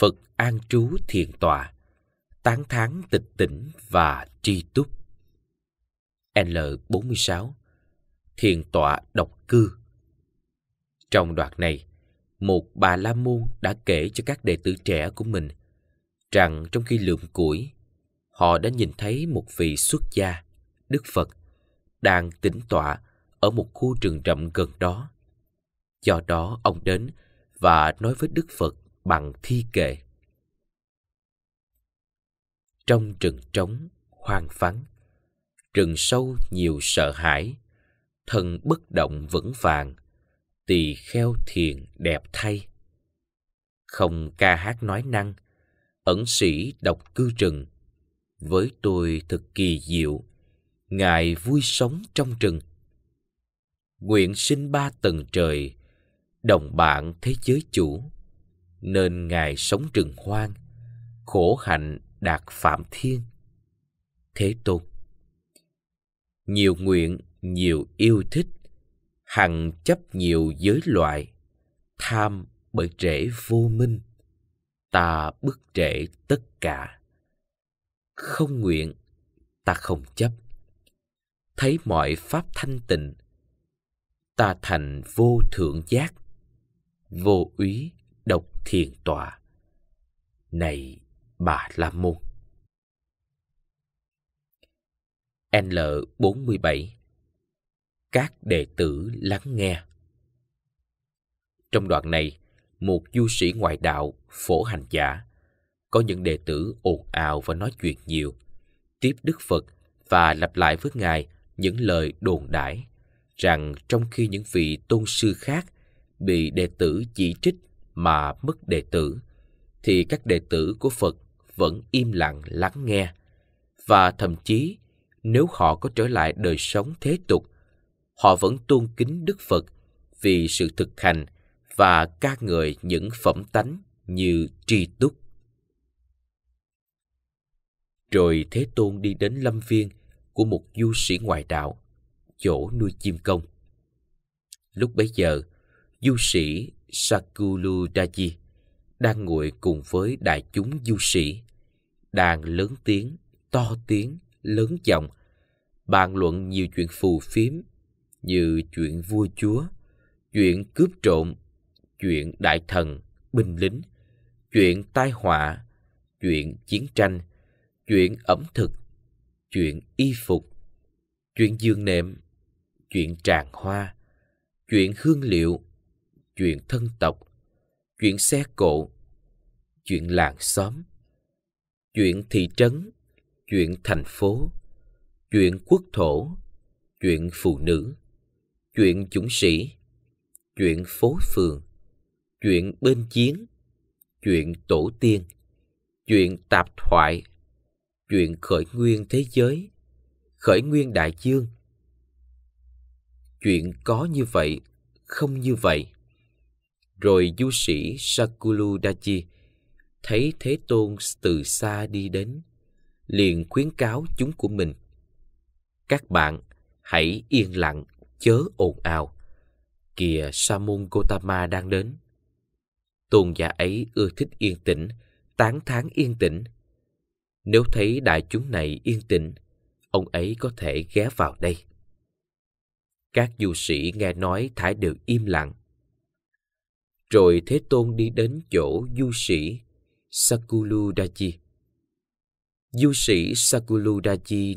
Phật an trú thiền tòa tán thán tịch tỉnh và tri túc. L46 Thiền tọa độc cư Trong đoạn này, một bà La Môn đã kể cho các đệ tử trẻ của mình rằng trong khi lượm củi, họ đã nhìn thấy một vị xuất gia, Đức Phật, đang tĩnh tọa ở một khu rừng rậm gần đó. Do đó ông đến và nói với Đức Phật bằng thi kệ. Trong rừng trống, hoang vắng, rừng sâu nhiều sợ hãi, thân bất động vững vàng, tỳ kheo thiền đẹp thay. Không ca hát nói năng, ẩn sĩ độc cư rừng, với tôi thật kỳ diệu, ngài vui sống trong rừng. Nguyện sinh ba tầng trời, đồng bạn thế giới chủ nên ngài sống trừng hoang, khổ hạnh đạt phạm thiên. Thế Tôn Nhiều nguyện, nhiều yêu thích, hằng chấp nhiều giới loại, tham bởi trễ vô minh, ta bức trễ tất cả. Không nguyện, ta không chấp. Thấy mọi pháp thanh tịnh, ta thành vô thượng giác, vô úy, thiền tọa này bà la môn l 47 các đệ tử lắng nghe trong đoạn này một du sĩ ngoại đạo phổ hành giả có những đệ tử ồn ào và nói chuyện nhiều tiếp đức phật và lặp lại với ngài những lời đồn đãi rằng trong khi những vị tôn sư khác bị đệ tử chỉ trích mà mất đệ tử, thì các đệ tử của Phật vẫn im lặng lắng nghe. Và thậm chí, nếu họ có trở lại đời sống thế tục, họ vẫn tôn kính Đức Phật vì sự thực hành và ca ngợi những phẩm tánh như tri túc. Rồi Thế Tôn đi đến lâm viên của một du sĩ ngoại đạo, chỗ nuôi chim công. Lúc bấy giờ, du sĩ Sakuludaji đang ngồi cùng với đại chúng du sĩ, đang lớn tiếng, to tiếng, lớn giọng, bàn luận nhiều chuyện phù phiếm như chuyện vua chúa, chuyện cướp trộm, chuyện đại thần, binh lính, chuyện tai họa, chuyện chiến tranh, chuyện ẩm thực, chuyện y phục, chuyện giường nệm, chuyện tràng hoa, chuyện hương liệu, chuyện thân tộc, chuyện xe cộ, chuyện làng xóm, chuyện thị trấn, chuyện thành phố, chuyện quốc thổ, chuyện phụ nữ, chuyện chủng sĩ, chuyện phố phường, chuyện bên chiến, chuyện tổ tiên, chuyện tạp thoại, chuyện khởi nguyên thế giới, khởi nguyên đại dương. Chuyện có như vậy, không như vậy. Rồi du sĩ Sakulu Dachi thấy Thế Tôn từ xa đi đến, liền khuyến cáo chúng của mình. Các bạn hãy yên lặng, chớ ồn ào. Kìa Sa môn Gotama đang đến. Tôn giả ấy ưa thích yên tĩnh, tán thán yên tĩnh. Nếu thấy đại chúng này yên tĩnh, ông ấy có thể ghé vào đây. Các du sĩ nghe nói thải đều im lặng. Rồi Thế Tôn đi đến chỗ du sĩ Sakulu Du sĩ Sakulu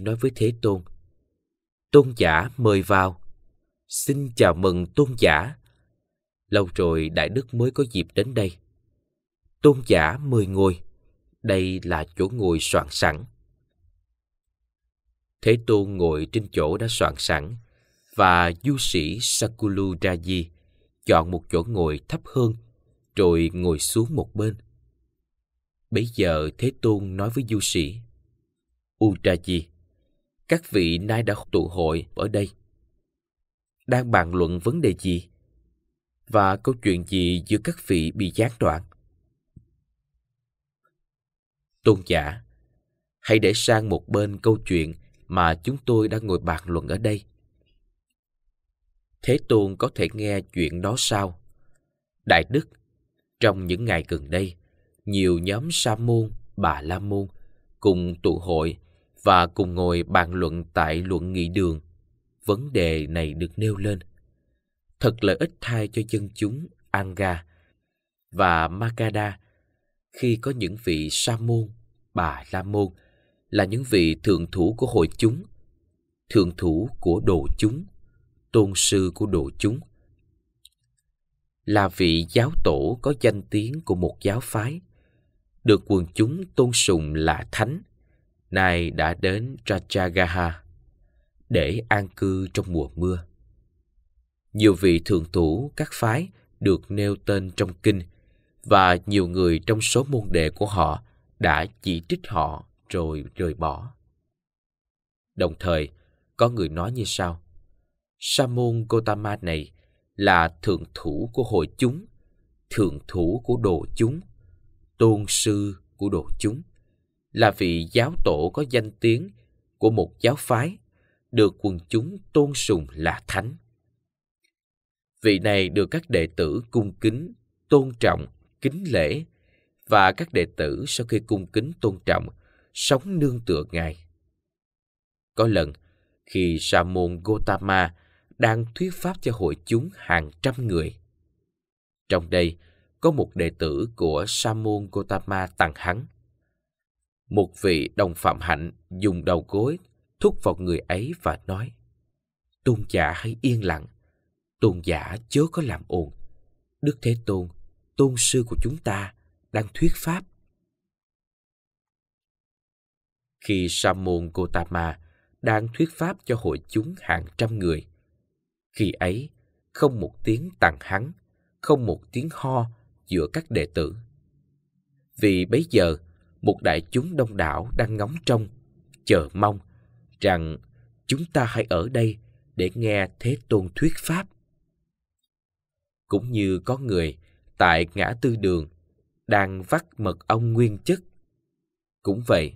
nói với Thế Tôn, Tôn giả mời vào. Xin chào mừng Tôn giả. Lâu rồi Đại Đức mới có dịp đến đây. Tôn giả mời ngồi. Đây là chỗ ngồi soạn sẵn. Thế Tôn ngồi trên chỗ đã soạn sẵn và du sĩ Sakulu chọn một chỗ ngồi thấp hơn, rồi ngồi xuống một bên. Bấy giờ Thế Tôn nói với du sĩ, Utraji, các vị nay đã tụ hội ở đây. Đang bàn luận vấn đề gì? Và câu chuyện gì giữa các vị bị gián đoạn? Tôn giả, hãy để sang một bên câu chuyện mà chúng tôi đang ngồi bàn luận ở đây – Thế Tôn có thể nghe chuyện đó sao? Đại Đức, trong những ngày gần đây, nhiều nhóm sa môn, bà la môn cùng tụ hội và cùng ngồi bàn luận tại luận nghị đường. Vấn đề này được nêu lên. Thật lợi ích thay cho dân chúng Anga và Makada khi có những vị sa môn, bà la môn là những vị thượng thủ của hội chúng, thượng thủ của đồ chúng tôn sư của đồ chúng. Là vị giáo tổ có danh tiếng của một giáo phái, được quần chúng tôn sùng là thánh, nay đã đến Rajagaha để an cư trong mùa mưa. Nhiều vị thượng thủ các phái được nêu tên trong kinh và nhiều người trong số môn đệ của họ đã chỉ trích họ rồi rời bỏ. Đồng thời, có người nói như sau. Sa môn Gotama này là thượng thủ của hội chúng, thượng thủ của đồ chúng, tôn sư của đồ chúng, là vị giáo tổ có danh tiếng của một giáo phái được quần chúng tôn sùng là thánh. Vị này được các đệ tử cung kính, tôn trọng, kính lễ và các đệ tử sau khi cung kính tôn trọng sống nương tựa ngài. Có lần khi Sa môn Gotama đang thuyết pháp cho hội chúng hàng trăm người. Trong đây có một đệ tử của Sa Gotama tặng hắn. Một vị đồng phạm hạnh dùng đầu gối thúc vào người ấy và nói Tôn giả hãy yên lặng, tôn giả chớ có làm ồn. Đức Thế Tôn, tôn sư của chúng ta, đang thuyết pháp. Khi Sa Gotama đang thuyết pháp cho hội chúng hàng trăm người, khi ấy, không một tiếng tàn hắn, không một tiếng ho giữa các đệ tử. Vì bấy giờ, một đại chúng đông đảo đang ngóng trông, chờ mong rằng chúng ta hãy ở đây để nghe Thế Tôn thuyết pháp. Cũng như có người tại ngã tư đường đang vắt mật ong nguyên chất. Cũng vậy,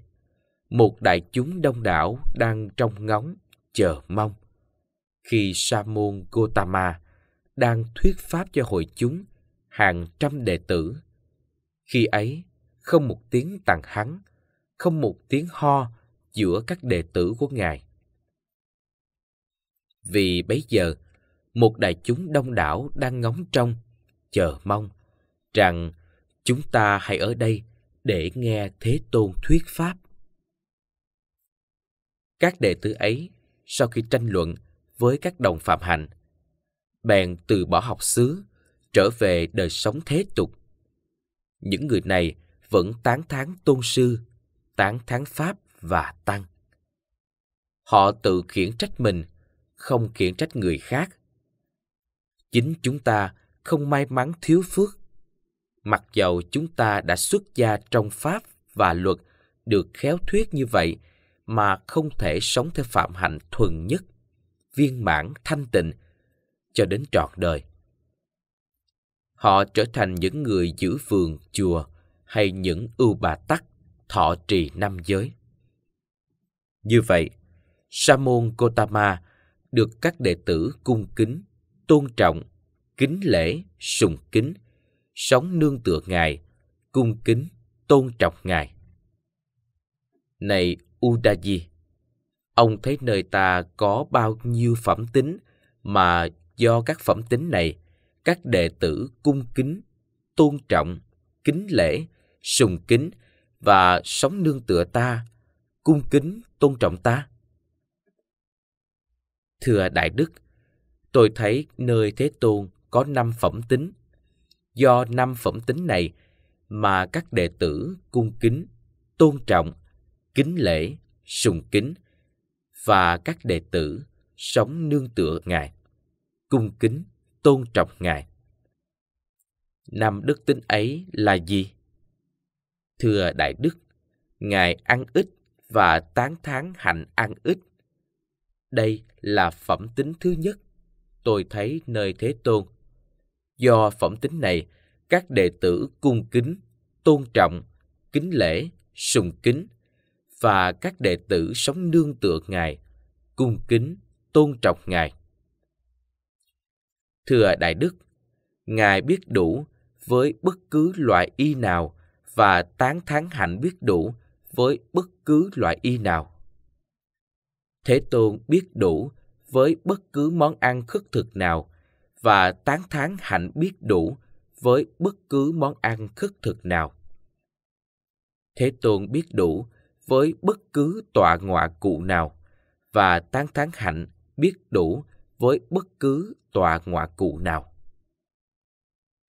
một đại chúng đông đảo đang trong ngóng, chờ mong khi sa môn Gotama đang thuyết pháp cho hội chúng hàng trăm đệ tử. Khi ấy, không một tiếng tàn hắn, không một tiếng ho giữa các đệ tử của Ngài. Vì bấy giờ, một đại chúng đông đảo đang ngóng trông, chờ mong rằng chúng ta hãy ở đây để nghe Thế Tôn thuyết pháp. Các đệ tử ấy, sau khi tranh luận, với các đồng phạm hạnh, Bèn từ bỏ học xứ, trở về đời sống thế tục. Những người này vẫn tán thán tôn sư, tán thán Pháp và Tăng. Họ tự khiển trách mình, không khiển trách người khác. Chính chúng ta không may mắn thiếu phước. Mặc dầu chúng ta đã xuất gia trong Pháp và luật được khéo thuyết như vậy mà không thể sống theo phạm hạnh thuần nhất viên mãn, thanh tịnh, cho đến trọn đời. Họ trở thành những người giữ vườn, chùa hay những ưu bà tắc, thọ trì năm giới. Như vậy, sa môn Gotama được các đệ tử cung kính, tôn trọng, kính lễ, sùng kính, sống nương tựa Ngài, cung kính, tôn trọng Ngài. Này Udayi, ông thấy nơi ta có bao nhiêu phẩm tính mà do các phẩm tính này các đệ tử cung kính tôn trọng kính lễ sùng kính và sống nương tựa ta cung kính tôn trọng ta thưa đại đức tôi thấy nơi thế tôn có năm phẩm tính do năm phẩm tính này mà các đệ tử cung kính tôn trọng kính lễ sùng kính và các đệ tử sống nương tựa Ngài, cung kính, tôn trọng Ngài. Năm đức tính ấy là gì? Thưa Đại Đức, Ngài ăn ít và tán thán hạnh ăn ít. Đây là phẩm tính thứ nhất tôi thấy nơi Thế Tôn. Do phẩm tính này, các đệ tử cung kính, tôn trọng, kính lễ, sùng kính, và các đệ tử sống nương tựa Ngài, cung kính, tôn trọng Ngài. Thưa Đại Đức, Ngài biết đủ với bất cứ loại y nào và tán thán hạnh biết đủ với bất cứ loại y nào. Thế Tôn biết đủ với bất cứ món ăn khất thực nào và tán thán hạnh biết đủ với bất cứ món ăn khất thực nào. Thế Tôn biết đủ với bất cứ tọa ngọa cụ nào và tán thán hạnh biết đủ với bất cứ tọa ngọa cụ nào.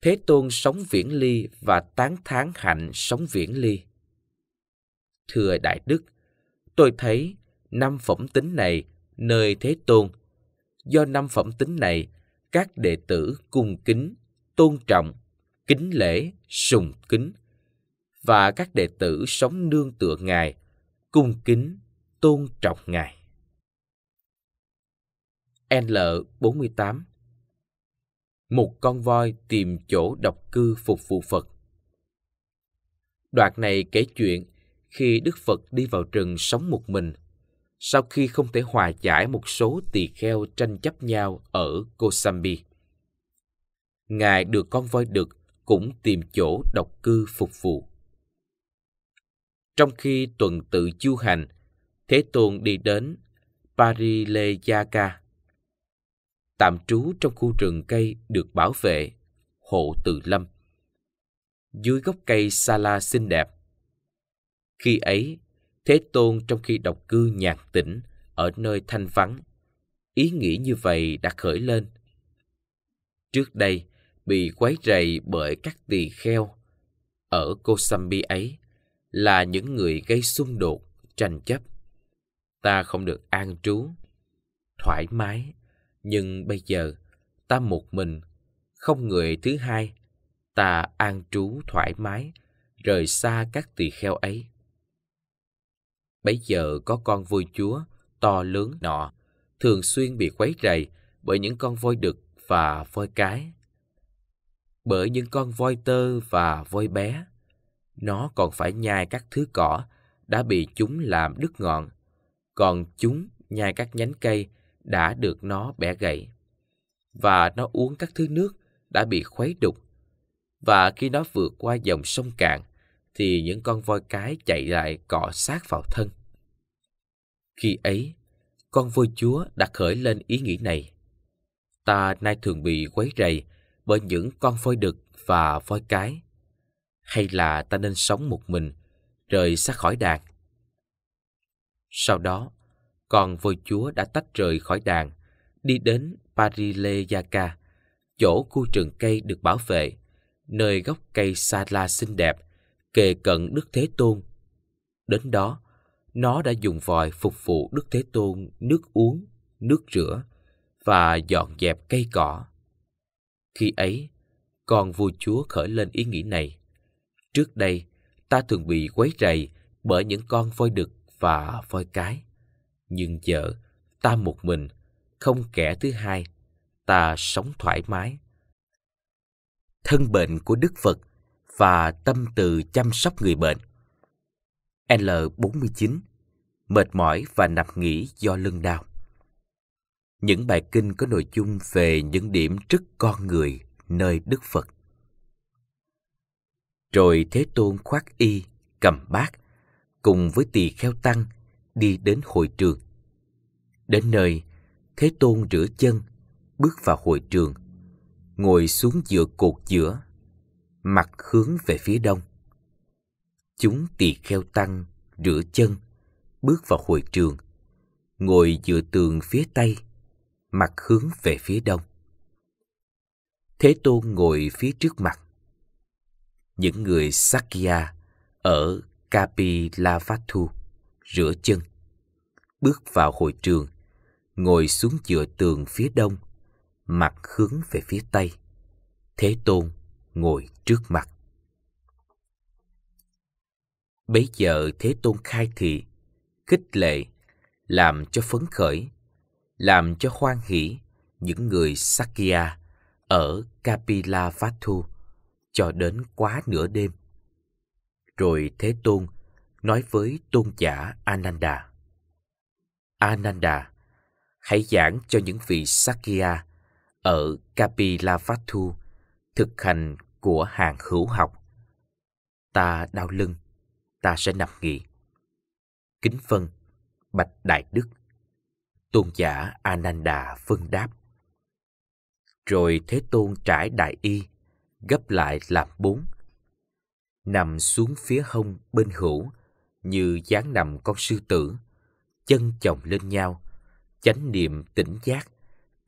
Thế Tôn sống viễn ly và tán thán hạnh sống viễn ly. Thưa Đại Đức, tôi thấy năm phẩm tính này nơi Thế Tôn. Do năm phẩm tính này, các đệ tử cung kính, tôn trọng, kính lễ, sùng kính. Và các đệ tử sống nương tựa Ngài cung kính, tôn trọng Ngài. L48 Một con voi tìm chỗ độc cư phục vụ Phật. Đoạn này kể chuyện khi Đức Phật đi vào rừng sống một mình, sau khi không thể hòa giải một số tỳ kheo tranh chấp nhau ở Kosambi. Ngài được con voi đực cũng tìm chỗ độc cư phục vụ. Trong khi tuần tự chu hành, Thế Tôn đi đến Parilejaka tạm trú trong khu rừng cây được bảo vệ, hộ từ lâm. Dưới gốc cây Sala xinh đẹp. Khi ấy, Thế Tôn trong khi độc cư nhàn tĩnh ở nơi thanh vắng, ý nghĩ như vậy đã khởi lên. Trước đây, bị quấy rầy bởi các tỳ kheo ở Kosambi ấy, là những người gây xung đột, tranh chấp. Ta không được an trú, thoải mái, nhưng bây giờ ta một mình, không người thứ hai, ta an trú thoải mái, rời xa các tỳ kheo ấy. Bấy giờ có con voi chúa to lớn nọ, thường xuyên bị quấy rầy bởi những con voi đực và voi cái, bởi những con voi tơ và voi bé nó còn phải nhai các thứ cỏ đã bị chúng làm đứt ngọn, còn chúng nhai các nhánh cây đã được nó bẻ gãy. Và nó uống các thứ nước đã bị khuấy đục. Và khi nó vượt qua dòng sông cạn, thì những con voi cái chạy lại cọ sát vào thân. Khi ấy, con voi chúa đã khởi lên ý nghĩ này. Ta nay thường bị quấy rầy bởi những con voi đực và voi cái hay là ta nên sống một mình, rời xa khỏi đàn. Sau đó, con vua chúa đã tách rời khỏi đàn, đi đến Parileyaka, chỗ khu rừng cây được bảo vệ, nơi gốc cây sa la xinh đẹp, kề cận Đức Thế Tôn. Đến đó, nó đã dùng vòi phục vụ Đức Thế Tôn nước uống, nước rửa và dọn dẹp cây cỏ. Khi ấy, con vua chúa khởi lên ý nghĩ này. Trước đây, ta thường bị quấy rầy bởi những con voi đực và voi cái. Nhưng giờ, ta một mình, không kẻ thứ hai, ta sống thoải mái. Thân bệnh của Đức Phật và tâm từ chăm sóc người bệnh. L49 Mệt mỏi và nằm nghỉ do lưng đau. Những bài kinh có nội dung về những điểm rất con người nơi Đức Phật. Rồi Thế Tôn khoác y, cầm bát, cùng với tỳ kheo tăng đi đến hội trường. Đến nơi, Thế Tôn rửa chân, bước vào hội trường, ngồi xuống giữa cột giữa, mặt hướng về phía đông. Chúng tỳ kheo tăng rửa chân, bước vào hội trường, ngồi dựa tường phía tây, mặt hướng về phía đông. Thế Tôn ngồi phía trước mặt, những người Sakya ở Kapilavatthu rửa chân, bước vào hội trường, ngồi xuống dựa tường phía đông, mặt hướng về phía tây. Thế Tôn ngồi trước mặt. Bấy giờ Thế Tôn khai thị, khích lệ, làm cho phấn khởi, làm cho hoan hỷ những người Sakya ở Kapila Vatu cho đến quá nửa đêm. Rồi Thế Tôn nói với tôn giả Ananda. Ananda, hãy giảng cho những vị Sakya ở Kapilavatthu thực hành của hàng hữu học. Ta đau lưng, ta sẽ nằm nghỉ. Kính phân, vâng, bạch đại đức. Tôn giả Ananda phân vâng đáp. Rồi Thế Tôn trải đại y gấp lại làm bốn. Nằm xuống phía hông bên hữu, như dáng nằm con sư tử, chân chồng lên nhau, chánh niệm tỉnh giác,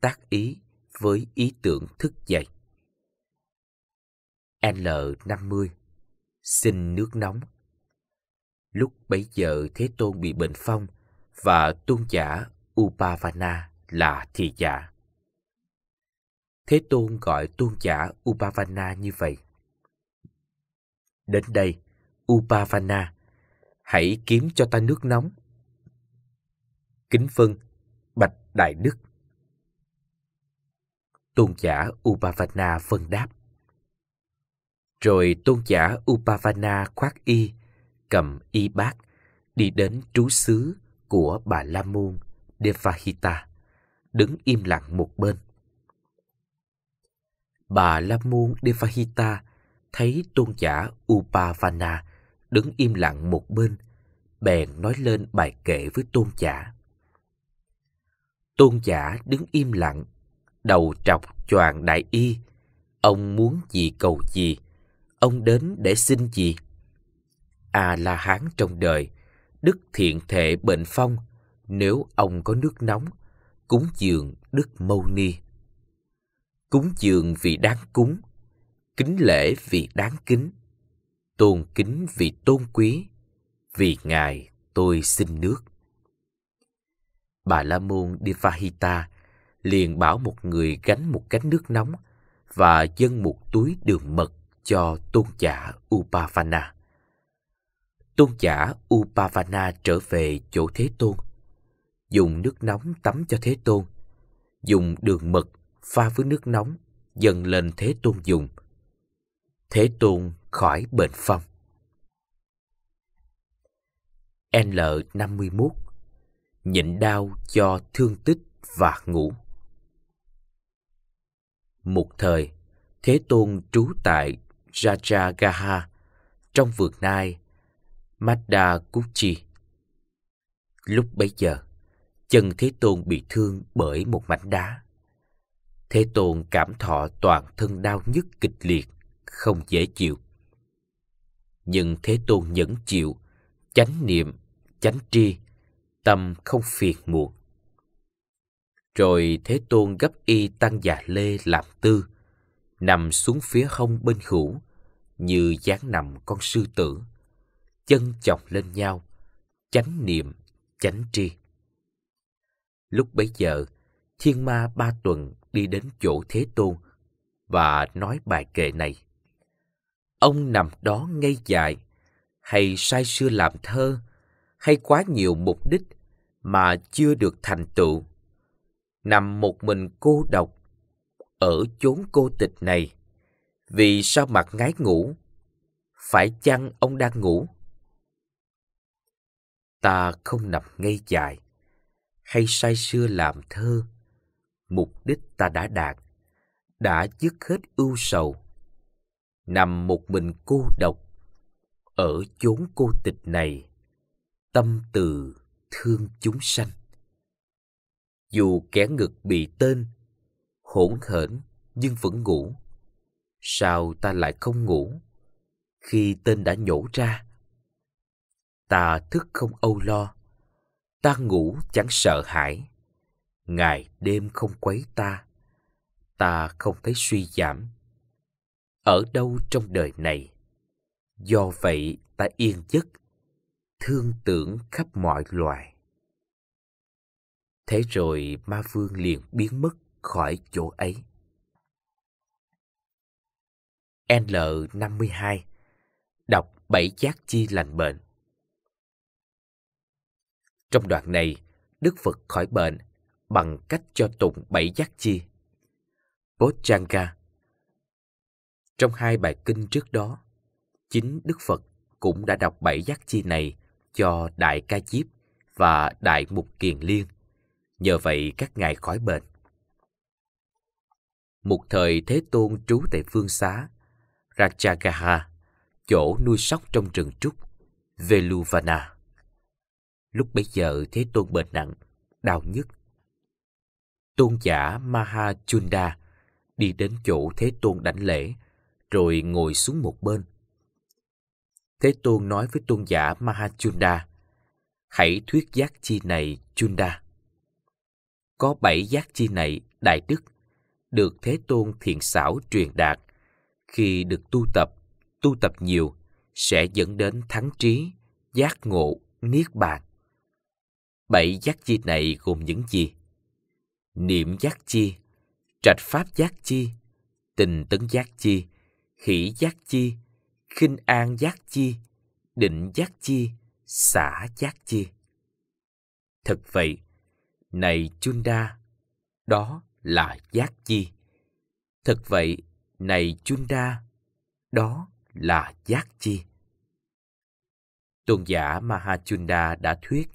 tác ý với ý tưởng thức dậy. L50 Xin nước nóng Lúc bấy giờ Thế Tôn bị bệnh phong và tôn giả Upavana là thị giả. Thế Tôn gọi tôn giả Upavana như vậy. Đến đây, Upavana, hãy kiếm cho ta nước nóng. Kính phân, vâng, bạch đại đức. Tôn giả Upavana phân vâng đáp. Rồi tôn giả Upavana khoác y, cầm y bát, đi đến trú xứ của bà La Môn Devahita, đứng im lặng một bên bà Lamun Devahita thấy tôn giả Upavana đứng im lặng một bên, bèn nói lên bài kệ với tôn giả. Tôn giả đứng im lặng, đầu trọc choàng đại y. Ông muốn gì cầu gì, ông đến để xin gì. À là hán trong đời, đức thiện thể bệnh phong, nếu ông có nước nóng, cúng dường đức mâu ni cúng dường vì đáng cúng, kính lễ vì đáng kính, tôn kính vì tôn quý, vì Ngài tôi xin nước. Bà La Môn Devahita liền bảo một người gánh một cánh nước nóng và dâng một túi đường mật cho tôn giả Upavana. Tôn giả Upavana trở về chỗ Thế Tôn, dùng nước nóng tắm cho Thế Tôn, dùng đường mật pha với nước nóng, dần lên Thế Tôn dùng. Thế Tôn khỏi bệnh phong. L51 Nhịn đau cho thương tích và ngủ. Một thời, Thế Tôn trú tại Rajagaha trong vườn nai Madda Kuchi. Lúc bấy giờ, chân Thế Tôn bị thương bởi một mảnh đá. Thế Tôn cảm thọ toàn thân đau nhức kịch liệt, không dễ chịu. Nhưng Thế Tôn nhẫn chịu, chánh niệm, chánh tri, tâm không phiền muộn. Rồi Thế Tôn gấp y tăng già lê làm tư, nằm xuống phía hông bên hữu, như dáng nằm con sư tử, chân chọc lên nhau, chánh niệm, chánh tri. Lúc bấy giờ, Thiên Ma Ba Tuần đi đến chỗ Thế Tôn và nói bài kệ này. Ông nằm đó ngay dài hay sai sưa làm thơ, hay quá nhiều mục đích mà chưa được thành tựu. Nằm một mình cô độc, ở chốn cô tịch này, vì sao mặt ngái ngủ? Phải chăng ông đang ngủ? Ta không nằm ngay dài hay sai sưa làm thơ, mục đích ta đã đạt, đã dứt hết ưu sầu. Nằm một mình cô độc, ở chốn cô tịch này, tâm từ thương chúng sanh. Dù kẻ ngực bị tên, hỗn hển nhưng vẫn ngủ. Sao ta lại không ngủ khi tên đã nhổ ra? Ta thức không âu lo, ta ngủ chẳng sợ hãi ngày đêm không quấy ta ta không thấy suy giảm ở đâu trong đời này do vậy ta yên giấc thương tưởng khắp mọi loài thế rồi ma vương liền biến mất khỏi chỗ ấy nl 52 đọc bảy giác chi lành bệnh trong đoạn này đức phật khỏi bệnh bằng cách cho tụng bảy giác chi. Bodhanga Trong hai bài kinh trước đó, chính Đức Phật cũng đã đọc bảy giác chi này cho Đại Ca Chiếp và Đại Mục Kiền Liên. Nhờ vậy các ngài khỏi bệnh. Một thời Thế Tôn trú tại phương xá, Rajagaha, chỗ nuôi sóc trong rừng trúc, Veluvana. Lúc bấy giờ Thế Tôn bệnh nặng, đau nhức tôn giả Mahachunda đi đến chỗ Thế Tôn đảnh lễ, rồi ngồi xuống một bên. Thế Tôn nói với tôn giả Mahachunda, hãy thuyết giác chi này Chunda. Có bảy giác chi này đại đức, được Thế Tôn thiện xảo truyền đạt. Khi được tu tập, tu tập nhiều, sẽ dẫn đến thắng trí, giác ngộ, niết bàn. Bảy giác chi này gồm những gì? niệm giác chi, trạch pháp giác chi, tình tấn giác chi, khỉ giác chi, khinh an giác chi, định giác chi, xả giác chi. Thật vậy, này Chunda, đó là giác chi. Thật vậy, này Chunda, đó là giác chi. Tôn giả Mahachunda đã thuyết,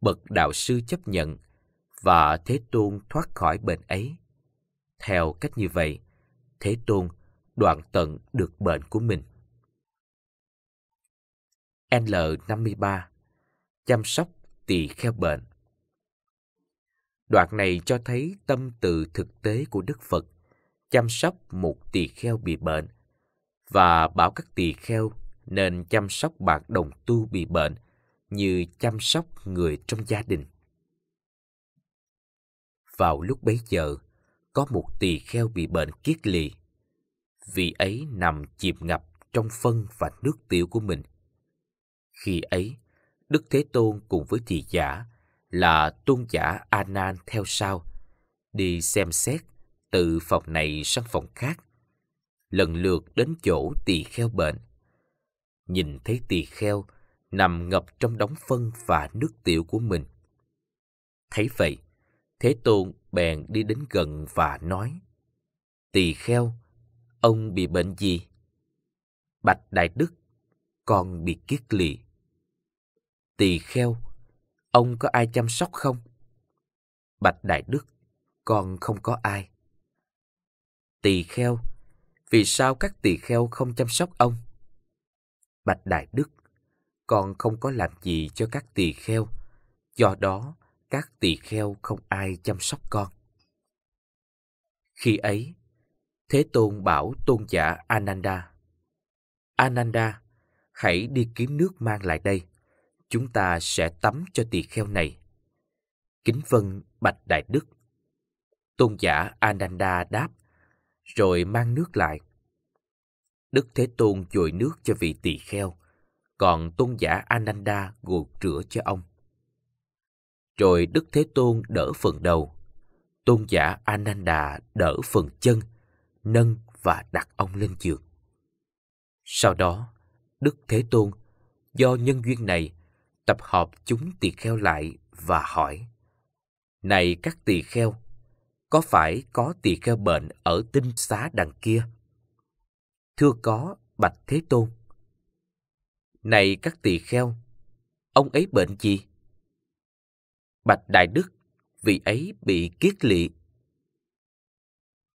bậc đạo sư chấp nhận và Thế Tôn thoát khỏi bệnh ấy. Theo cách như vậy, Thế Tôn đoạn tận được bệnh của mình. L53 Chăm sóc tỳ kheo bệnh Đoạn này cho thấy tâm từ thực tế của Đức Phật chăm sóc một tỳ kheo bị bệnh và bảo các tỳ kheo nên chăm sóc bạn đồng tu bị bệnh như chăm sóc người trong gia đình. Vào lúc bấy giờ, có một tỳ kheo bị bệnh kiết lì. vì ấy nằm chìm ngập trong phân và nước tiểu của mình. Khi ấy, Đức Thế Tôn cùng với thị giả là tôn giả a nan theo sau, đi xem xét từ phòng này sang phòng khác, lần lượt đến chỗ tỳ kheo bệnh. Nhìn thấy tỳ kheo nằm ngập trong đống phân và nước tiểu của mình. Thấy vậy, Thế Tôn bèn đi đến gần và nói, Tỳ kheo, ông bị bệnh gì? Bạch Đại Đức, con bị kiết lì. Tỳ kheo, ông có ai chăm sóc không? Bạch Đại Đức, con không có ai. Tỳ kheo, vì sao các tỳ kheo không chăm sóc ông? Bạch Đại Đức, con không có làm gì cho các tỳ kheo, do đó các tỳ kheo không ai chăm sóc con. Khi ấy, Thế Tôn bảo Tôn giả Ananda, Ananda, hãy đi kiếm nước mang lại đây, chúng ta sẽ tắm cho tỳ kheo này. Kính vân bạch đại đức. Tôn giả Ananda đáp, rồi mang nước lại. Đức Thế Tôn chùi nước cho vị tỳ kheo, còn tôn giả Ananda gột rửa cho ông rồi Đức Thế Tôn đỡ phần đầu, Tôn giả Ananda đỡ phần chân, nâng và đặt ông lên giường. Sau đó, Đức Thế Tôn, do nhân duyên này, tập hợp chúng tỳ kheo lại và hỏi, Này các tỳ kheo, có phải có tỳ kheo bệnh ở tinh xá đằng kia? Thưa có, Bạch Thế Tôn. Này các tỳ kheo, ông ấy bệnh gì? Bạch Đại Đức, vị ấy bị kiết lỵ.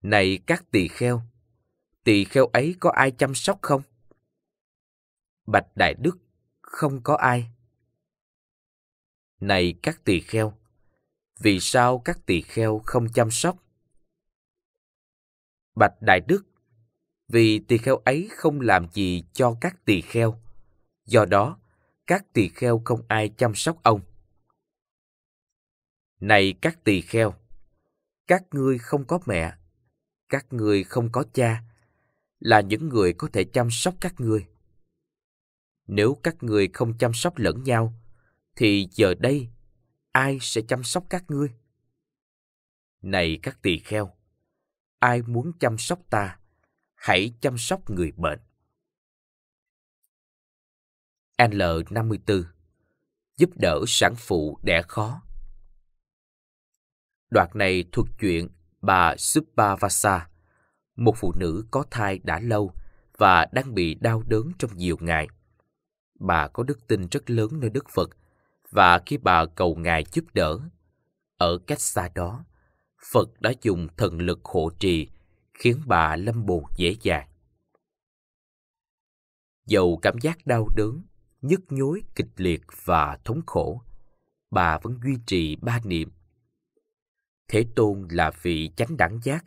Này các tỳ kheo, tỳ kheo ấy có ai chăm sóc không? Bạch Đại Đức, không có ai. Này các tỳ kheo, vì sao các tỳ kheo không chăm sóc? Bạch Đại Đức, vì tỳ kheo ấy không làm gì cho các tỳ kheo, do đó các tỳ kheo không ai chăm sóc ông. Này các tỳ kheo, các ngươi không có mẹ, các ngươi không có cha, là những người có thể chăm sóc các ngươi. Nếu các ngươi không chăm sóc lẫn nhau, thì giờ đây ai sẽ chăm sóc các ngươi? Này các tỳ kheo, ai muốn chăm sóc ta, hãy chăm sóc người bệnh. L54 Giúp đỡ sản phụ đẻ khó Đoạn này thuộc chuyện bà Subhavasa, một phụ nữ có thai đã lâu và đang bị đau đớn trong nhiều ngày. Bà có đức tin rất lớn nơi Đức Phật và khi bà cầu Ngài giúp đỡ, ở cách xa đó, Phật đã dùng thần lực hộ trì khiến bà lâm bồn dễ dàng. Dầu cảm giác đau đớn, nhức nhối kịch liệt và thống khổ, bà vẫn duy trì ba niệm – Thế Tôn là vị chánh đẳng giác,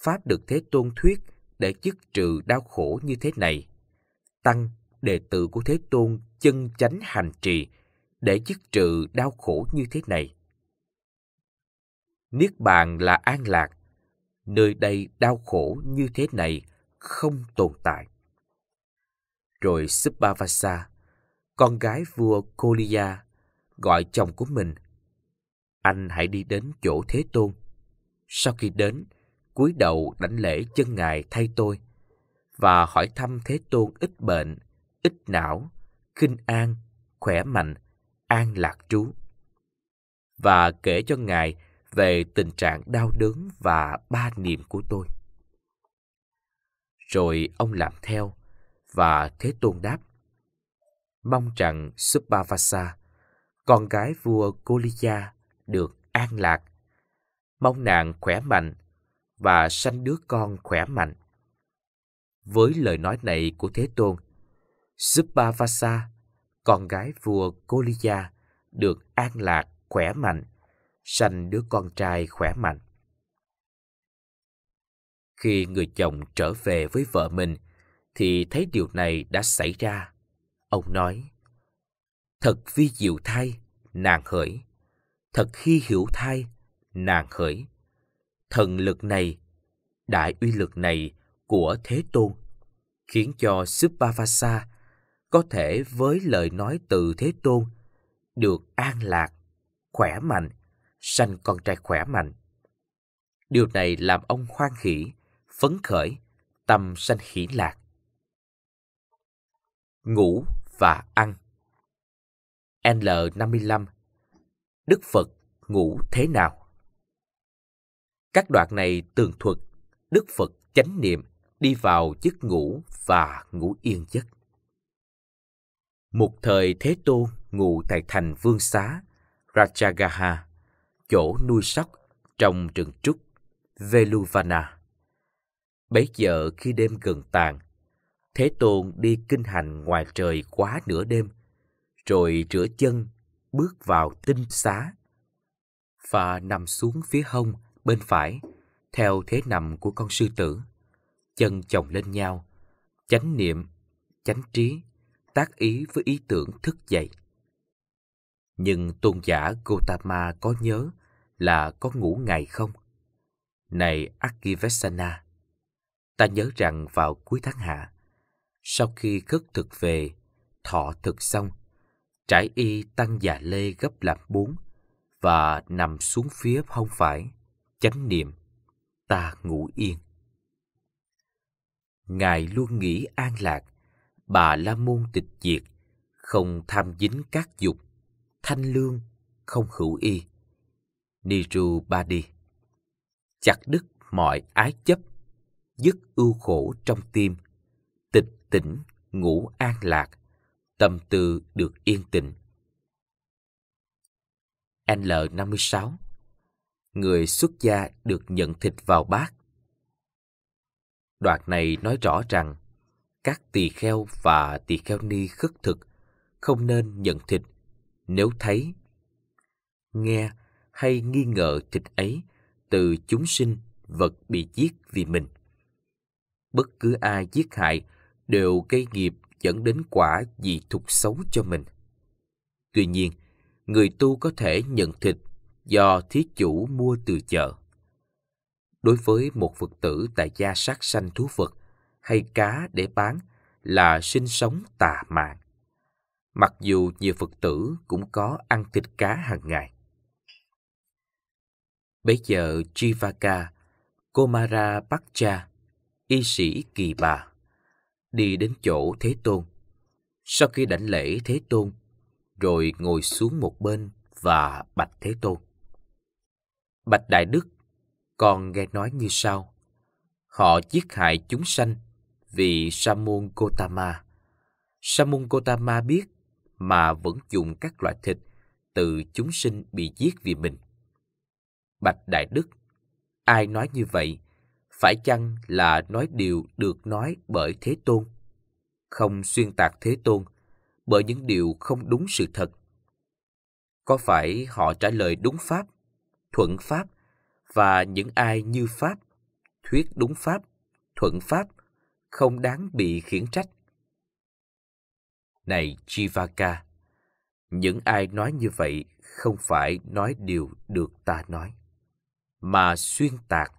Pháp được Thế Tôn thuyết để chức trừ đau khổ như thế này. Tăng, đệ tử của Thế Tôn chân chánh hành trì để chức trừ đau khổ như thế này. Niết bàn là an lạc, nơi đây đau khổ như thế này không tồn tại. Rồi Subhavasa, con gái vua Koliya, gọi chồng của mình anh hãy đi đến chỗ Thế Tôn. Sau khi đến, cúi đầu đảnh lễ chân ngài thay tôi và hỏi thăm Thế Tôn ít bệnh, ít não, khinh an, khỏe mạnh, an lạc trú. Và kể cho ngài về tình trạng đau đớn và ba niềm của tôi. Rồi ông làm theo và Thế Tôn đáp: Mong rằng Subhavasa, con gái vua Koliya được an lạc. Mong nàng khỏe mạnh và sanh đứa con khỏe mạnh. Với lời nói này của Thế Tôn, Subhavasa, con gái vua Koliya, được an lạc, khỏe mạnh, sanh đứa con trai khỏe mạnh. Khi người chồng trở về với vợ mình, thì thấy điều này đã xảy ra. Ông nói, Thật vi diệu thay, nàng hỡi. Thật khi hiểu thai, nàng khởi. Thần lực này, đại uy lực này của Thế Tôn khiến cho Supavasa có thể với lời nói từ Thế Tôn được an lạc, khỏe mạnh, sanh con trai khỏe mạnh. Điều này làm ông hoan hỷ, phấn khởi, tâm sanh hỷ lạc. Ngủ và ăn L55 Đức Phật ngủ thế nào. Các đoạn này tường thuật Đức Phật chánh niệm đi vào giấc ngủ và ngủ yên giấc. Một thời Thế Tôn ngủ tại thành Vương Xá, Rajagaha, chỗ nuôi sóc trong rừng trúc Veluvana. Bấy giờ khi đêm gần tàn, Thế Tôn đi kinh hành ngoài trời quá nửa đêm, rồi rửa chân bước vào tinh xá và nằm xuống phía hông bên phải theo thế nằm của con sư tử chân chồng lên nhau chánh niệm chánh trí tác ý với ý tưởng thức dậy nhưng tôn giả Gotama có nhớ là có ngủ ngày không? Này Akivesana, ta nhớ rằng vào cuối tháng hạ, sau khi khất thực về, thọ thực xong, trải y tăng già lê gấp làm bốn và nằm xuống phía hông phải, chánh niệm, ta ngủ yên. Ngài luôn nghĩ an lạc, bà la môn tịch diệt, không tham dính các dục, thanh lương, không hữu y. Niru Badi Chặt đứt mọi ái chấp, dứt ưu khổ trong tim, tịch tỉnh, ngủ an lạc, tâm tư được yên tĩnh. L56 Người xuất gia được nhận thịt vào bát. Đoạn này nói rõ rằng các tỳ kheo và tỳ kheo ni khất thực không nên nhận thịt nếu thấy, nghe hay nghi ngờ thịt ấy từ chúng sinh vật bị giết vì mình. Bất cứ ai giết hại đều gây nghiệp dẫn đến quả gì thục xấu cho mình. Tuy nhiên, người tu có thể nhận thịt do thiết chủ mua từ chợ. Đối với một Phật tử tại gia sát sanh thú vật hay cá để bán là sinh sống tà mạng. Mặc dù nhiều Phật tử cũng có ăn thịt cá hàng ngày. Bây giờ Chivaka, Komara Bhakcha, y sĩ Kỳ Bà, đi đến chỗ Thế Tôn. Sau khi đảnh lễ Thế Tôn, rồi ngồi xuống một bên và bạch Thế Tôn. Bạch Đại Đức, con nghe nói như sau. Họ giết hại chúng sanh vì Samun Gotama. Samun Gotama biết mà vẫn dùng các loại thịt từ chúng sinh bị giết vì mình. Bạch Đại Đức, ai nói như vậy phải chăng là nói điều được nói bởi Thế Tôn? Không xuyên tạc Thế Tôn bởi những điều không đúng sự thật. Có phải họ trả lời đúng Pháp, thuận Pháp và những ai như Pháp, thuyết đúng Pháp, thuận Pháp không đáng bị khiển trách? Này Chivaka, những ai nói như vậy không phải nói điều được ta nói, mà xuyên tạc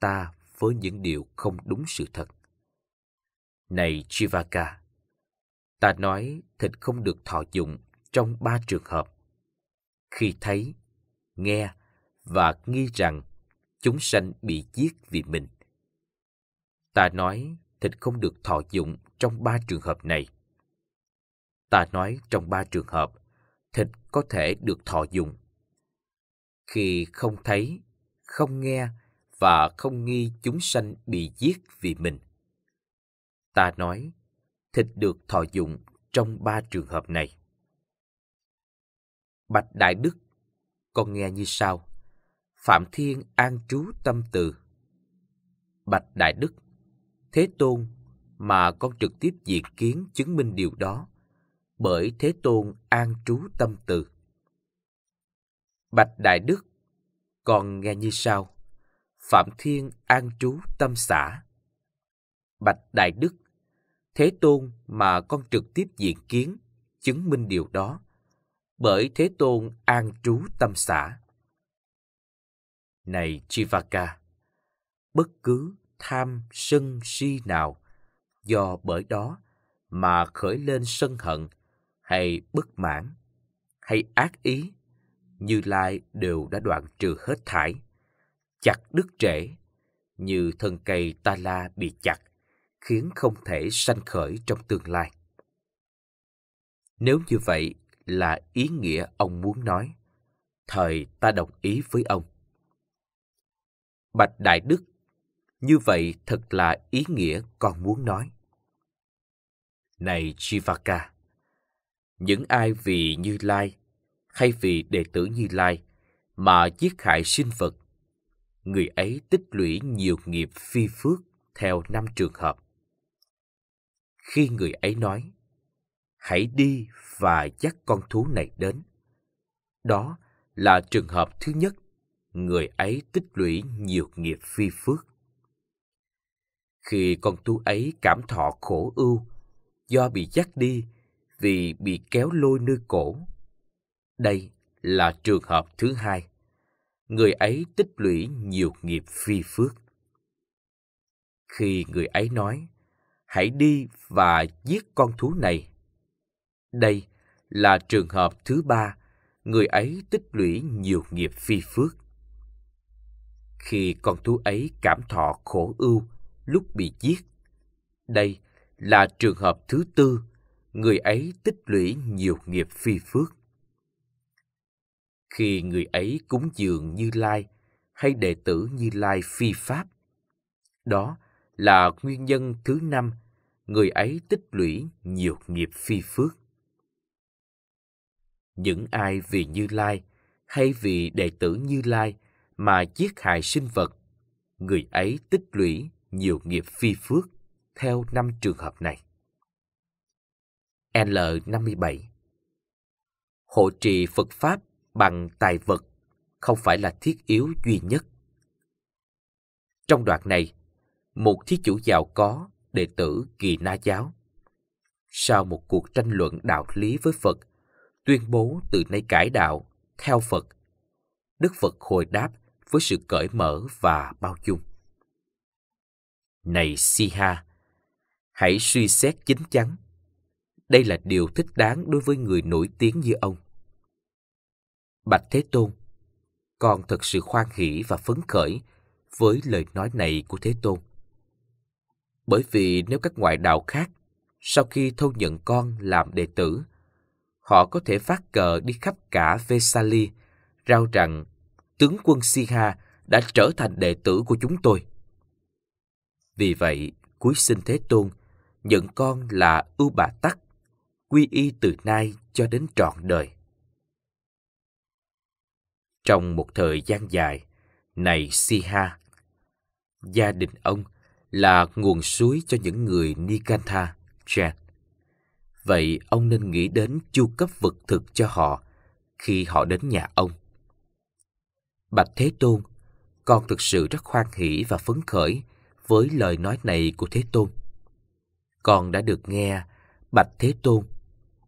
ta với những điều không đúng sự thật. Này Chivaka, ta nói thịt không được thọ dụng trong ba trường hợp. Khi thấy, nghe và nghi rằng chúng sanh bị giết vì mình. Ta nói thịt không được thọ dụng trong ba trường hợp này. Ta nói trong ba trường hợp, thịt có thể được thọ dụng. Khi không thấy, không nghe và không nghi chúng sanh bị giết vì mình. Ta nói, thịt được thọ dụng trong ba trường hợp này. Bạch Đại Đức, con nghe như sau. Phạm Thiên an trú tâm từ. Bạch Đại Đức, Thế Tôn mà con trực tiếp diện kiến chứng minh điều đó, bởi Thế Tôn an trú tâm từ. Bạch Đại Đức, con nghe như sau. Phạm Thiên an trú tâm xã. Bạch Đại Đức, Thế Tôn mà con trực tiếp diện kiến, chứng minh điều đó, bởi Thế Tôn an trú tâm xã. Này Chivaka, bất cứ tham sân si nào do bởi đó mà khởi lên sân hận hay bất mãn hay ác ý, Như Lai đều đã đoạn trừ hết thải chặt đứt rễ, như thân cây ta la bị chặt, khiến không thể sanh khởi trong tương lai. Nếu như vậy là ý nghĩa ông muốn nói, thời ta đồng ý với ông. Bạch Đại Đức, như vậy thật là ý nghĩa con muốn nói. Này Chivaka, những ai vì Như Lai hay vì đệ tử Như Lai mà giết hại sinh vật người ấy tích lũy nhiều nghiệp phi phước theo năm trường hợp. Khi người ấy nói, hãy đi và dắt con thú này đến. Đó là trường hợp thứ nhất, người ấy tích lũy nhiều nghiệp phi phước. Khi con thú ấy cảm thọ khổ ưu, do bị dắt đi vì bị kéo lôi nơi cổ. Đây là trường hợp thứ hai người ấy tích lũy nhiều nghiệp phi phước. Khi người ấy nói, hãy đi và giết con thú này. Đây là trường hợp thứ ba, người ấy tích lũy nhiều nghiệp phi phước. Khi con thú ấy cảm thọ khổ ưu lúc bị giết, đây là trường hợp thứ tư, người ấy tích lũy nhiều nghiệp phi phước khi người ấy cúng dường Như Lai hay đệ tử Như Lai phi pháp. Đó là nguyên nhân thứ năm người ấy tích lũy nhiều nghiệp phi phước. Những ai vì Như Lai hay vì đệ tử Như Lai mà giết hại sinh vật, người ấy tích lũy nhiều nghiệp phi phước theo năm trường hợp này. L57 Hộ trì Phật Pháp bằng tài vật không phải là thiết yếu duy nhất. Trong đoạn này, một thí chủ giàu có, đệ tử kỳ na giáo. Sau một cuộc tranh luận đạo lý với Phật, tuyên bố từ nay cải đạo, theo Phật, Đức Phật hồi đáp với sự cởi mở và bao dung. Này Siha, hãy suy xét chính chắn. Đây là điều thích đáng đối với người nổi tiếng như ông. Bạch Thế Tôn, con thật sự khoan hỷ và phấn khởi với lời nói này của Thế Tôn. Bởi vì nếu các ngoại đạo khác, sau khi thâu nhận con làm đệ tử, họ có thể phát cờ đi khắp cả Vesali, rao rằng tướng quân Siha đã trở thành đệ tử của chúng tôi. Vì vậy, cuối sinh Thế Tôn, nhận con là ưu bà tắc, quy y từ nay cho đến trọn đời. Trong một thời gian dài, này Siha, gia đình ông là nguồn suối cho những người Nikantha, Chen. Vậy ông nên nghĩ đến chu cấp vật thực cho họ khi họ đến nhà ông. Bạch Thế Tôn, con thực sự rất hoan hỷ và phấn khởi với lời nói này của Thế Tôn. Con đã được nghe Bạch Thế Tôn,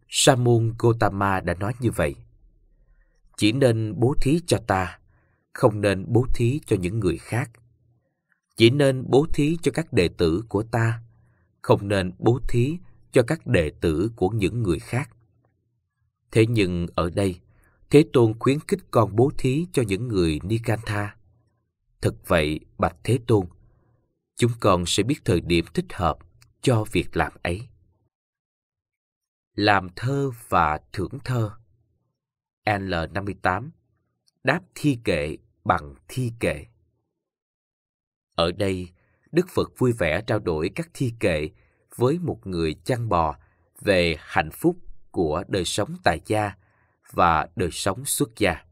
Sa môn Gotama đã nói như vậy chỉ nên bố thí cho ta, không nên bố thí cho những người khác. Chỉ nên bố thí cho các đệ tử của ta, không nên bố thí cho các đệ tử của những người khác. Thế nhưng ở đây, Thế Tôn khuyến khích con bố thí cho những người Nikantha. Thật vậy, Bạch Thế Tôn, chúng con sẽ biết thời điểm thích hợp cho việc làm ấy. Làm thơ và thưởng thơ L58 đáp thi kệ bằng thi kệ. Ở đây, Đức Phật vui vẻ trao đổi các thi kệ với một người chăn bò về hạnh phúc của đời sống tại gia và đời sống xuất gia.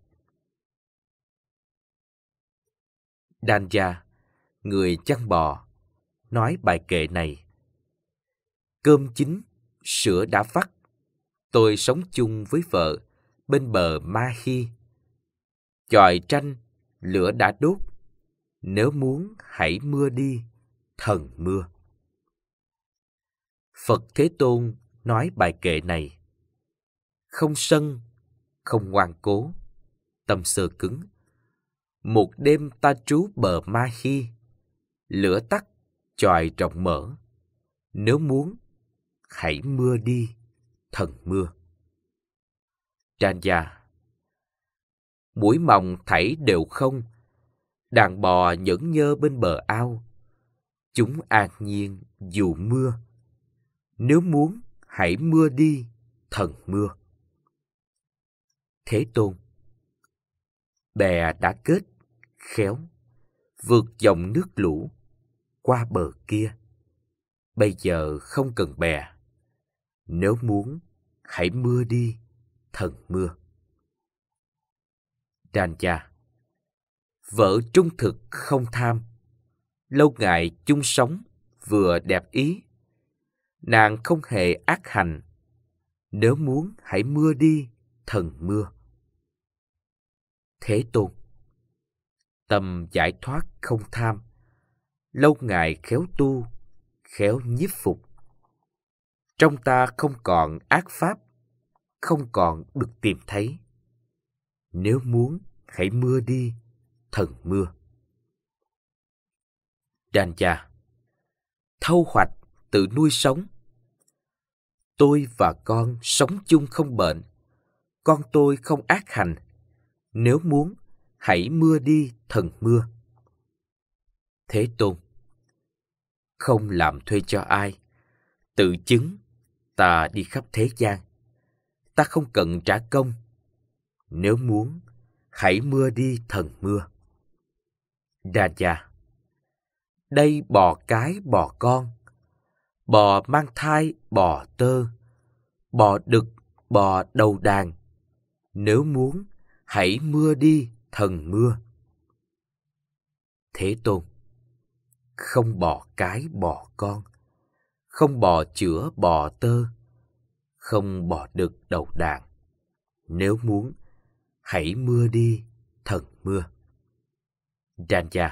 Danja, người chăn bò, nói bài kệ này. Cơm chín, sữa đã phát, tôi sống chung với vợ, bên bờ Ma Khi. Chòi tranh, lửa đã đốt. Nếu muốn hãy mưa đi, thần mưa. Phật Thế Tôn nói bài kệ này. Không sân, không ngoan cố, tâm sơ cứng. Một đêm ta trú bờ Ma Khi, lửa tắt, chòi rộng mở. Nếu muốn, hãy mưa đi, thần mưa. Danja. Mũi mòng thảy đều không, đàn bò nhẫn nhơ bên bờ ao. Chúng an nhiên dù mưa. Nếu muốn, hãy mưa đi, thần mưa. Thế Tôn Bè đã kết, khéo, vượt dòng nước lũ, qua bờ kia. Bây giờ không cần bè. Nếu muốn, hãy mưa đi, thần mưa. Đàn cha Vợ trung thực không tham, lâu ngày chung sống vừa đẹp ý. Nàng không hề ác hành, nếu muốn hãy mưa đi, thần mưa. Thế tôn Tâm giải thoát không tham, lâu ngày khéo tu, khéo nhiếp phục. Trong ta không còn ác pháp không còn được tìm thấy. Nếu muốn, hãy mưa đi, thần mưa. Đàn già Thâu hoạch tự nuôi sống Tôi và con sống chung không bệnh Con tôi không ác hành Nếu muốn, hãy mưa đi thần mưa Thế Tôn Không làm thuê cho ai Tự chứng ta đi khắp thế gian ta không cần trả công. Nếu muốn, hãy mưa đi thần mưa. Đà già Đây bò cái bò con, bò mang thai bò tơ, bò đực bò đầu đàn. Nếu muốn, hãy mưa đi thần mưa. Thế Tôn Không bò cái bò con, không bò chữa bò tơ, không bỏ được đầu đàn. Nếu muốn, hãy mưa đi, thần mưa. Ranja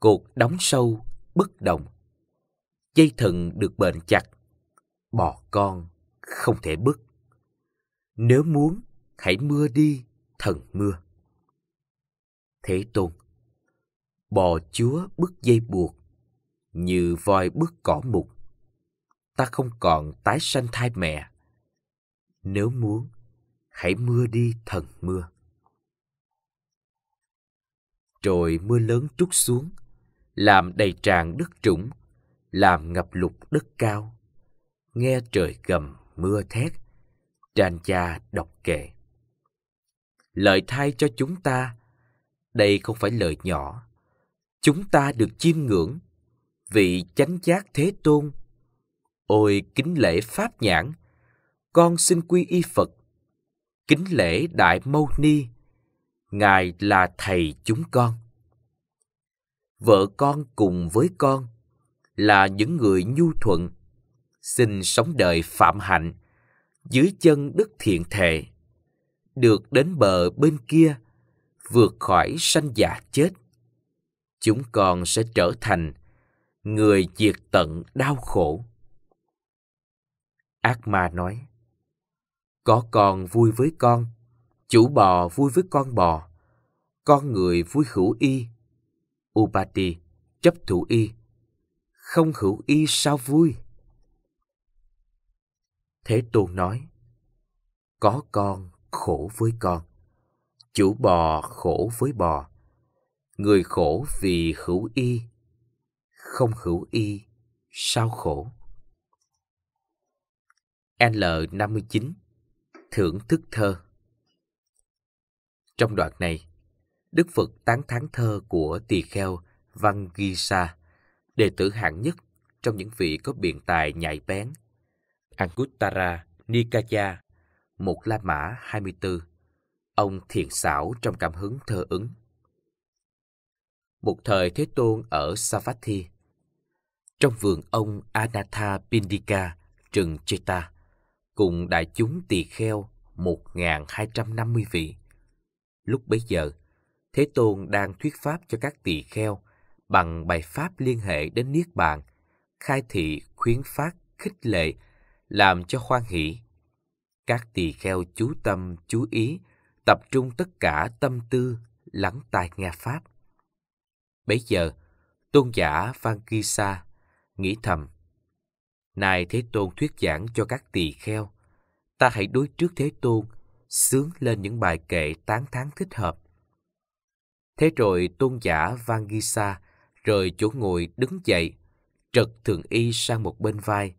Cột đóng sâu, bất động. Dây thần được bền chặt, bò con không thể bứt. Nếu muốn, hãy mưa đi, thần mưa. Thế Tôn Bò chúa bứt dây buộc, như voi bứt cỏ mục ta không còn tái sanh thai mẹ. Nếu muốn, hãy mưa đi thần mưa. Rồi mưa lớn trút xuống, làm đầy tràn đất trũng, làm ngập lụt đất cao. Nghe trời gầm mưa thét, tràn cha đọc kệ. Lợi thay cho chúng ta, đây không phải lời nhỏ. Chúng ta được chiêm ngưỡng vị chánh giác thế tôn Ôi kính lễ Pháp nhãn, con xin quy y Phật. Kính lễ Đại Mâu Ni, Ngài là Thầy chúng con. Vợ con cùng với con là những người nhu thuận, xin sống đời phạm hạnh, dưới chân đức thiện thệ, được đến bờ bên kia, vượt khỏi sanh già chết. Chúng con sẽ trở thành người diệt tận đau khổ. Ác ma nói, có con vui với con, chủ bò vui với con bò, con người vui hữu y. Upati, chấp thủ y, không hữu y sao vui? Thế Tôn nói, có con khổ với con, chủ bò khổ với bò, người khổ vì hữu y, không hữu y sao khổ? L59 Thưởng thức thơ Trong đoạn này, Đức Phật tán thán thơ của tỳ kheo Văn Ghi Sa, đệ tử hạng nhất trong những vị có biện tài nhạy bén. Anguttara Nikaya, một La Mã 24, ông thiền xảo trong cảm hứng thơ ứng. Một thời Thế Tôn ở Savatthi, trong vườn ông Anatha Pindika, rừng Cheta, cùng đại chúng tỳ kheo 1.250 vị. Lúc bấy giờ, Thế Tôn đang thuyết pháp cho các tỳ kheo bằng bài pháp liên hệ đến Niết Bàn, khai thị, khuyến phát, khích lệ, làm cho hoan hỷ. Các tỳ kheo chú tâm, chú ý, tập trung tất cả tâm tư, lắng tai nghe Pháp. Bấy giờ, tôn giả Vangisa nghĩ thầm, nay Thế Tôn thuyết giảng cho các tỳ kheo, ta hãy đối trước Thế Tôn, sướng lên những bài kệ tán thán thích hợp. Thế rồi tôn giả Vangisa rời chỗ ngồi đứng dậy, trật thường y sang một bên vai,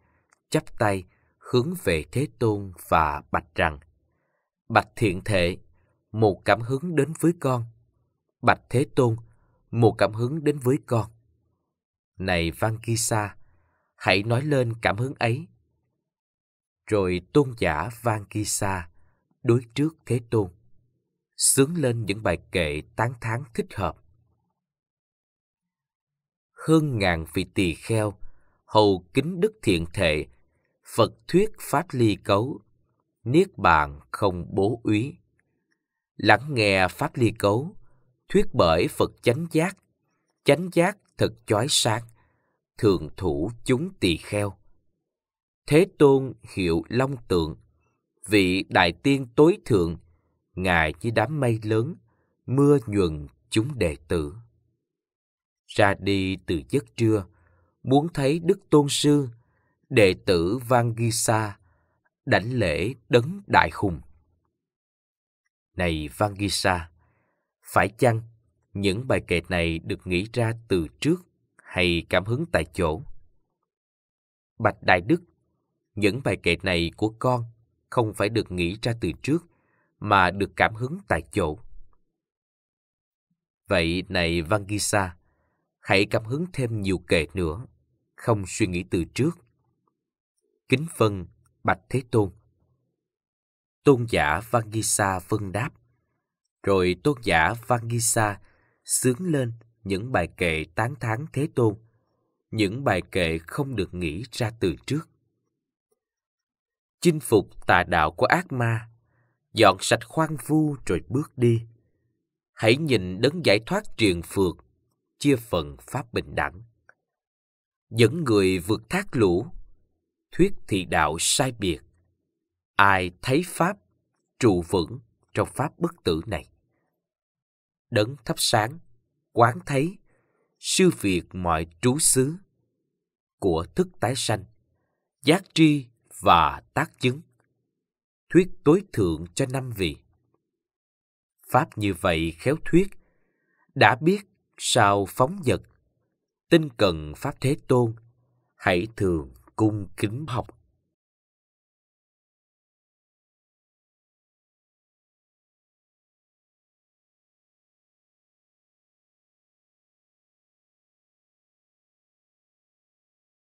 chắp tay hướng về Thế Tôn và bạch rằng: Bạch thiện thể, một cảm hứng đến với con. Bạch Thế Tôn, một cảm hứng đến với con. Này Vangisa, hãy nói lên cảm hứng ấy. Rồi tôn giả Vang Kisa đối trước Thế Tôn, sướng lên những bài kệ tán thán thích hợp. Hơn ngàn vị tỳ kheo, hầu kính đức thiện thệ, Phật thuyết phát ly cấu, niết bàn không bố úy. Lắng nghe phát ly cấu, thuyết bởi Phật chánh giác, chánh giác thật chói sáng, thường thủ chúng tỳ kheo. Thế Tôn hiệu Long Tượng, vị đại tiên tối thượng, ngài với đám mây lớn, mưa nhuần chúng đệ tử. Ra đi từ giấc trưa, muốn thấy Đức Tôn Sư, đệ tử Vang Ghi Sa, đảnh lễ đấng đại hùng. Này Vang Ghi Sa, phải chăng những bài kệ này được nghĩ ra từ trước hay cảm hứng tại chỗ. Bạch Đại Đức, những bài kệ này của con không phải được nghĩ ra từ trước mà được cảm hứng tại chỗ. Vậy này Vangisa, hãy cảm hứng thêm nhiều kệ nữa, không suy nghĩ từ trước. Kính phân vâng, Bạch Thế Tôn Tôn giả Vangisa vân đáp. Rồi tôn giả Vangisa sướng lên những bài kệ tán thán Thế Tôn, những bài kệ không được nghĩ ra từ trước. Chinh phục tà đạo của ác ma, dọn sạch khoan vu rồi bước đi. Hãy nhìn đấng giải thoát truyền phượt, chia phần pháp bình đẳng. Dẫn người vượt thác lũ, thuyết thị đạo sai biệt. Ai thấy pháp trụ vững trong pháp bất tử này? Đấng thắp sáng quán thấy sư việt mọi trú xứ của thức tái sanh giác tri và tác chứng thuyết tối thượng cho năm vị pháp như vậy khéo thuyết đã biết sao phóng dật tinh cần pháp thế tôn hãy thường cung kính học